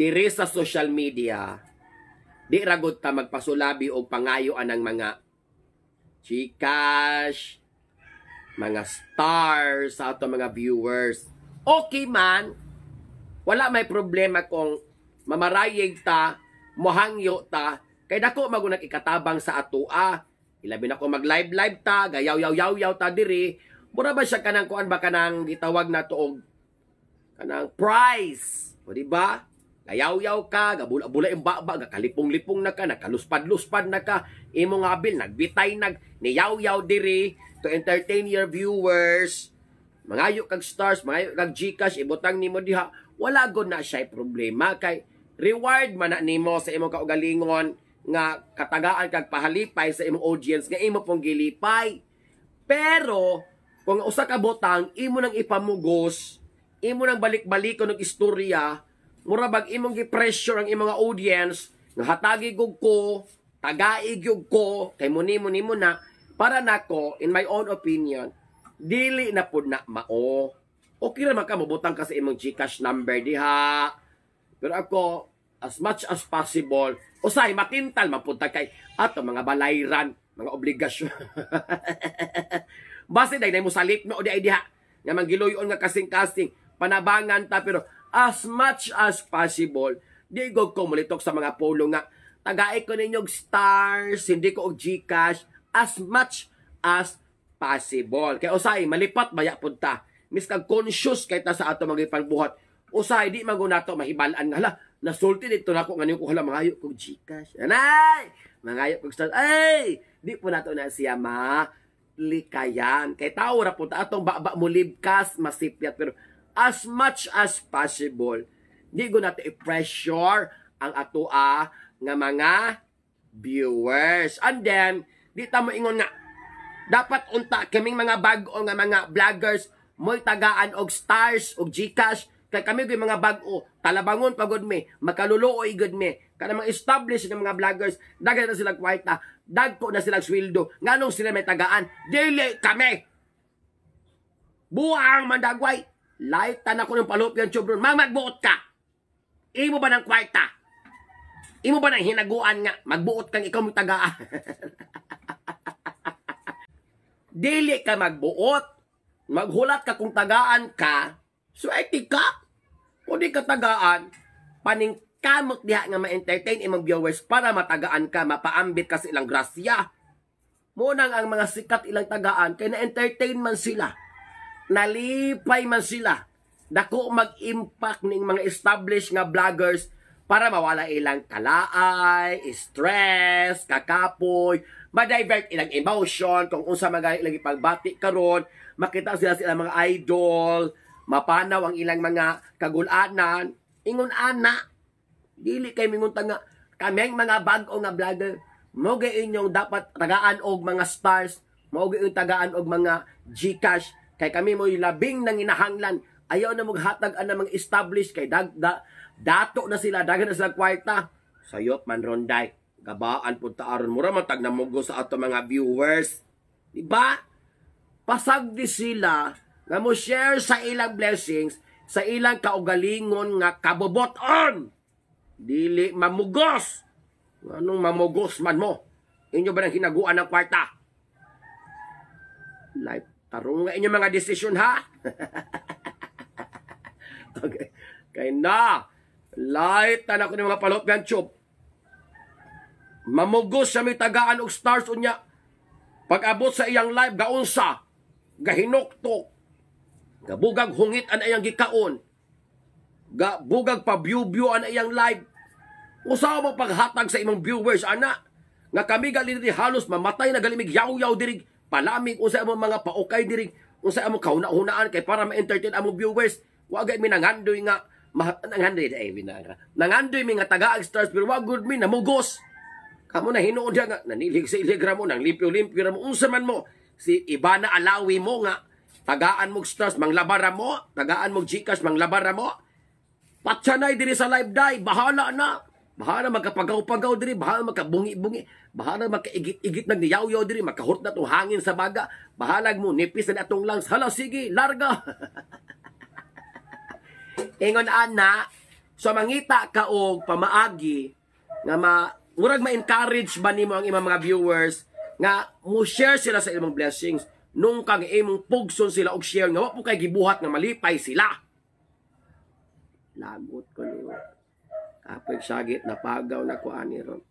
diri sa social media, di ragot ta magpasulabi o pangayoan ng mga chikash, mga stars sa ato mga viewers. Okay man, wala may problema kung mamarayig ta, mohangyo ta, kay dako magunag ikatabang sa atoa. Ah. Ilabi na ko mag live live ta, gayaw yaw yaw yaw ta diri. Mura ba siya kanang kuan ba kanang gitawag na to kanang prize, o di ba? kayaw-yaw ka, gabula-bula yung baba, gakalipong-lipong na ka, nakaluspad-luspad na ka, imong abil, nagbitay nag, niyaw-yaw diri to entertain your viewers. Mangayo kag stars, mangayo kag Gcash, ibutang nimo diha, wala gud na siya problema kay reward man na nimo sa imong kaugalingon nga katagaan kag pahalipay sa imong audience nga imo pong gilipay. Pero kung usa ka botang imo nang ipamugos, imo nang balik-balikon og istorya, mura imong gi-pressure ang imong audience nga hatagi gug ko, tagaig gug ko kay muni mo nimo na para nako in my own opinion dili na pud na mao. Okay ra man ka ka sa imong GCash number diha. Pero ako as much as possible usay makintal mapunta kay ato mga balayran mga obligasyon. Basta dai mo salit lip no di idea nga manggiloyon nga kasing-kasing panabangan ta pero as much as possible, di ko kumulitok sa mga polo nga, tagai ko ninyo stars, hindi ko og Gcash, as much as possible. Kaya usay, malipat maya punta. Miss kag conscious kay ta sa ato mga ipangbuhat. Usay, di maguna magunato mahibalaan nga hala, nasulti dito na ko ngayon ko hala mangayo kog Gcash. Anay! Mangayo ko stars. Ay! Di po nato na siya ma likayan. Kay tao ra po ta atong baba mo libkas, masipyat. Pero as much as possible di ko nato i-pressure ang atoa ah, nga mga viewers and then di ta mo ingon nga dapat unta kaming mga bag-o nga mga vloggers mo'y tagaan og stars og Gcash kay kami gyud mga bag-o talabangon pagod me makaluluoy gud me kada mga established nga mga vloggers, dagko na sila kwarta, dagko na sila sweldo, nganong sila may tagaan, dili kami. Buang mandagway. Light na ko ng palopyan chubron. Mang magbuot ka. Imo ba ng kwarta? Imo ba ng hinaguan nga? Magbuot kang ikaw mo tagaan. Dili ka magbuot. Maghulat ka kung tagaan ka. Swerte ka. O di ka tagaan, paningkamot diha nga ma-entertain imong viewers para matagaan ka, mapaambit ka sa ilang grasya. Munang ang mga sikat ilang tagaan, kaya na-entertain man sila nalipay man sila dako mag-impact ning mga established nga vloggers para mawala ilang kalaay, stress, kakapoy, ma-divert ilang emotion kung unsa mga ilang ipagbati karon, makita sila sila mga idol, mapanaw ang ilang mga kagulanan, ingon ana, dili kay mingunta nga kaming mga bag-o nga vlogger, mo inyong dapat tagaan og mga stars, mo inyong tagaan og mga Gcash Kay kami mo'y labing nang inahanglan. Ayaw na maghatag ang mga establish kay dagda dato na sila, dagan na sila kwarta. Sayop man ronday. Gabaan po aron mura matag na mugo sa ato mga viewers. di Diba? Pasagdi sila nga mo share sa ilang blessings sa ilang kaugalingon nga kaboboton. Dili mamugos. Anong mamugos man mo? Inyo ba nang hinaguan ng kwarta? Life Tarong nga inyong mga desisyon ha. okay. Kay na, light na ko ni mga palot ng tube. Mamugos sa may tagaan og stars unya. Pag-abot sa iyang live, gaunsa, gahinokto. gabugag hungit an iyang gikaon, gabugag pabyu-byu an iyang live. Usaw mo paghatag sa imong viewers, ana, nga kami galini halos mamatay na galimig yaw-yaw dirig palamig unsay among mga paukay diri unsa among kauna-unaan kay para ma-entertain among viewers wa gay minangandoy nga ma, nangandoy ay binara nangandoy mi nga taga stars pero wa good mi namugos kamo na hinuod nga nanilig sa iligra mo nang limpyo-limpyo ra mo unsa man mo si Ibana Alawi mo nga tagaan mo stars manglabara mo tagaan mo Gcash manglabara mo Patsanay diri sa live die, bahala na. Bahala magkapagaw-pagaw diri, bahala magkabungi-bungi, bahala magkaigit-igit nagniyaw-yaw diri, makahurt na hangin sa baga, bahalag mo, nipis na atong lungs, hala sige, larga. Ingon ana, so mangita ka og pamaagi nga ma murag ma-encourage ba ni mo ang imong mga viewers nga mo share sila sa imong blessings nung kang imong pugson sila og share nga wa po kay gibuhat nga malipay sila. Lagot ko niyo apoy sagit na pagaw na kuan ni ron